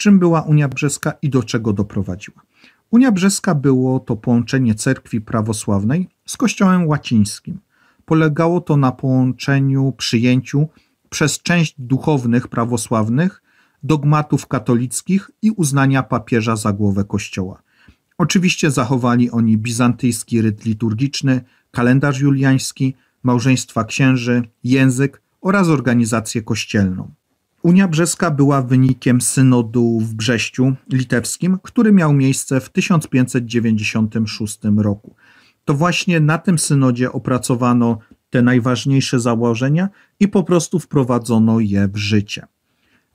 czym była Unia Brzeska i do czego doprowadziła. Unia Brzeska było to połączenie cerkwi prawosławnej z kościołem łacińskim. Polegało to na połączeniu, przyjęciu przez część duchownych prawosławnych dogmatów katolickich i uznania papieża za głowę kościoła. Oczywiście zachowali oni bizantyjski ryt liturgiczny, kalendarz juliański, małżeństwa księży, język oraz organizację kościelną. Unia Brzeska była wynikiem synodu w Brześciu litewskim, który miał miejsce w 1596 roku. To właśnie na tym synodzie opracowano te najważniejsze założenia i po prostu wprowadzono je w życie.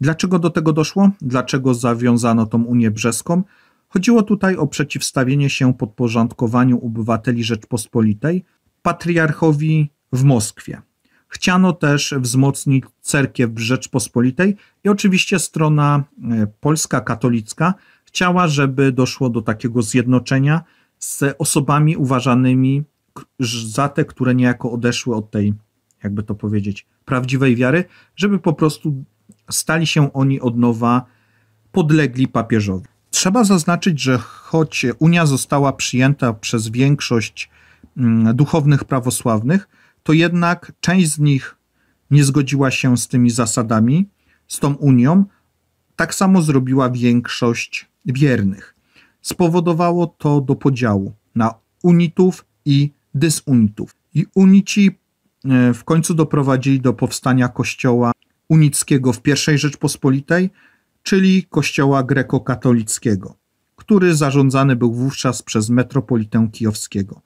Dlaczego do tego doszło? Dlaczego zawiązano tą Unię Brzeską? Chodziło tutaj o przeciwstawienie się podporządkowaniu obywateli Rzeczpospolitej patriarchowi w Moskwie. Chciano też wzmocnić cerkiew Rzeczpospolitej i oczywiście strona e, polska katolicka chciała, żeby doszło do takiego zjednoczenia z osobami uważanymi za te, które niejako odeszły od tej, jakby to powiedzieć, prawdziwej wiary, żeby po prostu stali się oni od nowa podlegli papieżowi. Trzeba zaznaczyć, że choć Unia została przyjęta przez większość mm, duchownych prawosławnych, to jednak część z nich nie zgodziła się z tymi zasadami, z tą Unią. Tak samo zrobiła większość wiernych. Spowodowało to do podziału na unitów i dysunitów. I unici e, w końcu doprowadzili do powstania kościoła unickiego w I Rzeczpospolitej, czyli kościoła grekokatolickiego, który zarządzany był wówczas przez metropolitę kijowskiego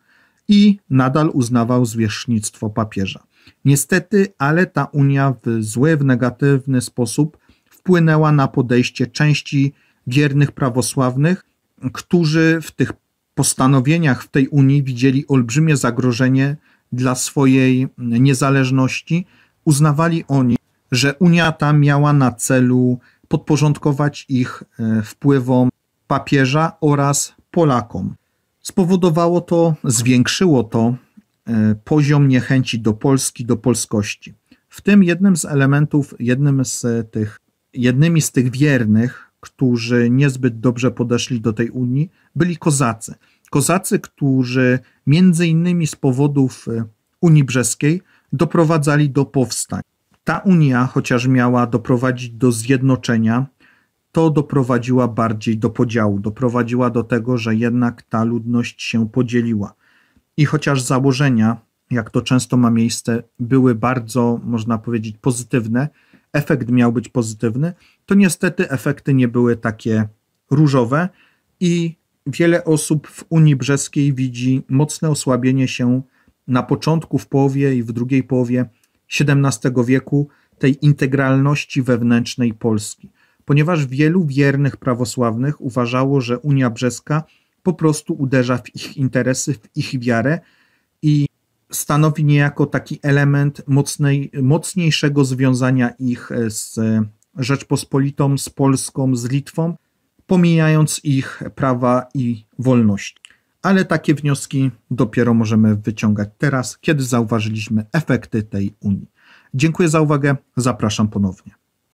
i nadal uznawał zwierzchnictwo papieża. Niestety, ale ta unia w zły, w negatywny sposób wpłynęła na podejście części wiernych prawosławnych, którzy w tych postanowieniach w tej unii widzieli olbrzymie zagrożenie dla swojej niezależności. Uznawali oni, że unia ta miała na celu podporządkować ich e, wpływom papieża oraz Polakom. Spowodowało to, zwiększyło to e, poziom niechęci do Polski, do polskości. W tym jednym z elementów, jednym z tych, jednymi z tych wiernych, którzy niezbyt dobrze podeszli do tej Unii, byli kozacy. Kozacy, którzy między innymi z powodów e, Unii Brzeskiej doprowadzali do powstań. Ta Unia, chociaż miała doprowadzić do zjednoczenia, to doprowadziła bardziej do podziału, doprowadziła do tego, że jednak ta ludność się podzieliła. I chociaż założenia, jak to często ma miejsce, były bardzo, można powiedzieć, pozytywne, efekt miał być pozytywny, to niestety efekty nie były takie różowe i wiele osób w Unii Brzeskiej widzi mocne osłabienie się na początku, w połowie i w drugiej połowie XVII wieku tej integralności wewnętrznej Polski ponieważ wielu wiernych prawosławnych uważało, że Unia Brzeska po prostu uderza w ich interesy, w ich wiarę i stanowi niejako taki element mocnej, mocniejszego związania ich e, z Rzeczpospolitą, z Polską, z Litwą, pomijając ich prawa i wolności. Ale takie wnioski dopiero możemy wyciągać teraz, kiedy zauważyliśmy efekty tej Unii. Dziękuję za uwagę, zapraszam ponownie.